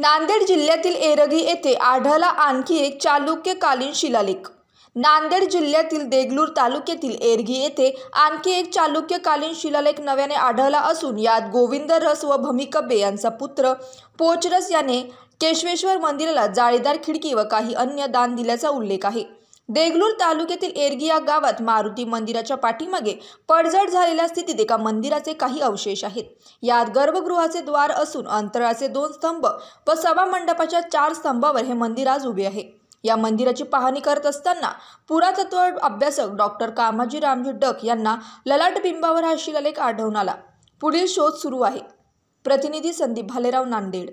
नांदेड जिल्ह्यातील एरगी येथे आढळला आणखी एक चालुक्यकालीन शिलालेख नांदेड जिल्ह्यातील देगलूर तालुक्यातील एरगी येथे आणखी एक चालुक्यकालीन शिलालेख नव्याने आढळला असून यात गोविंद रस व भमिकब्बे यांचा पुत्र पोचरस याने केशवेश्वर मंदिराला जाळीदार खिडकी व काही अन्य दान दिल्याचा उल्लेख आहे देगलूर तालुक्यातील एरगी या गावात मारुती मंदिराच्या पाठीमागे पडझड झालेल्या स्थितीत एका मंदिराचे काही अवशेष आहेत यात गर्भगृहाचे द्वार असून अंतराचे दोन स्तंभ व सभा मंडपाच्या चार स्तंभावर हे मंदिर आज उभे आहे या मंदिराची पाहणी करत असताना पुरातत्व अभ्यासक डॉक्टर कामाजी रामजी डक यांना ललाट बिंबावर हा शिलालेख आढळून आला पुढील शोध सुरू आहे प्रतिनिधी संदीप भालेराव नांदेड